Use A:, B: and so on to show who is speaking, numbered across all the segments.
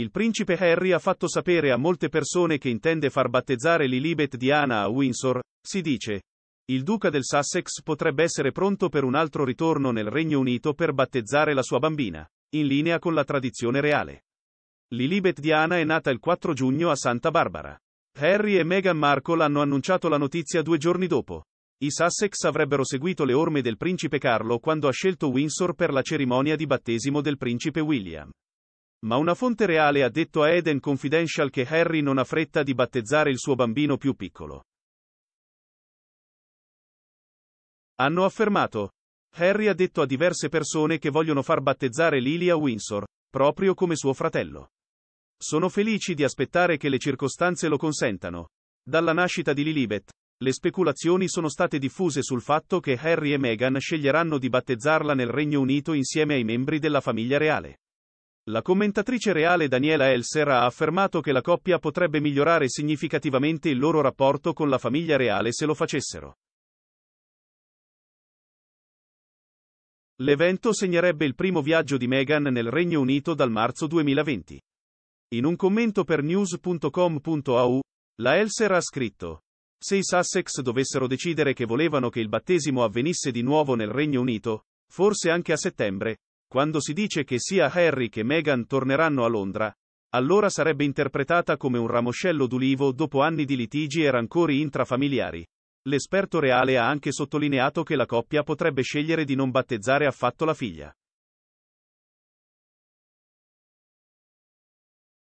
A: Il principe Harry ha fatto sapere a molte persone che intende far battezzare Lilibet Diana a Windsor, si dice. Il duca del Sussex potrebbe essere pronto per un altro ritorno nel Regno Unito per battezzare la sua bambina, in linea con la tradizione reale. Lilibet Diana è nata il 4 giugno a Santa Barbara. Harry e Meghan Markle hanno annunciato la notizia due giorni dopo. I Sussex avrebbero seguito le orme del principe Carlo quando ha scelto Windsor per la cerimonia di battesimo del principe William. Ma una fonte reale ha detto a Eden Confidential che Harry non ha fretta di battezzare il suo bambino più piccolo. Hanno affermato. Harry ha detto a diverse persone che vogliono far battezzare Lily a Windsor, proprio come suo fratello. Sono felici di aspettare che le circostanze lo consentano. Dalla nascita di Lilibet, le speculazioni sono state diffuse sul fatto che Harry e Meghan sceglieranno di battezzarla nel Regno Unito insieme ai membri della famiglia reale. La commentatrice reale Daniela Elser ha affermato che la coppia potrebbe migliorare significativamente il loro rapporto con la famiglia reale se lo facessero. L'evento segnerebbe il primo viaggio di Meghan nel Regno Unito dal marzo 2020. In un commento per news.com.au, la Elser ha scritto. Se i Sussex dovessero decidere che volevano che il battesimo avvenisse di nuovo nel Regno Unito, forse anche a settembre, quando si dice che sia Harry che Meghan torneranno a Londra, allora sarebbe interpretata come un ramoscello d'ulivo dopo anni di litigi e rancori intrafamiliari. L'esperto reale ha anche sottolineato che la coppia potrebbe scegliere di non battezzare affatto la figlia.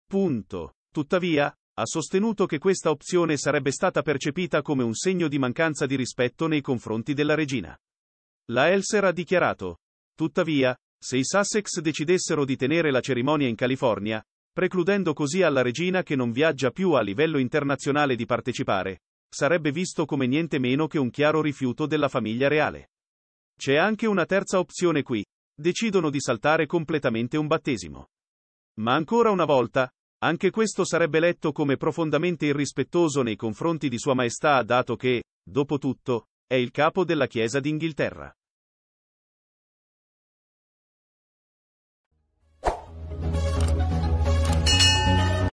A: Punto. Tuttavia, ha sostenuto che questa opzione sarebbe stata percepita come un segno di mancanza di rispetto nei confronti della regina. La Elser ha dichiarato. Tuttavia, se i Sussex decidessero di tenere la cerimonia in California, precludendo così alla regina che non viaggia più a livello internazionale di partecipare, sarebbe visto come niente meno che un chiaro rifiuto della famiglia reale. C'è anche una terza opzione qui. Decidono di saltare completamente un battesimo. Ma ancora una volta, anche questo sarebbe letto come profondamente irrispettoso nei confronti di Sua Maestà dato che, dopo tutto, è il capo della Chiesa d'Inghilterra.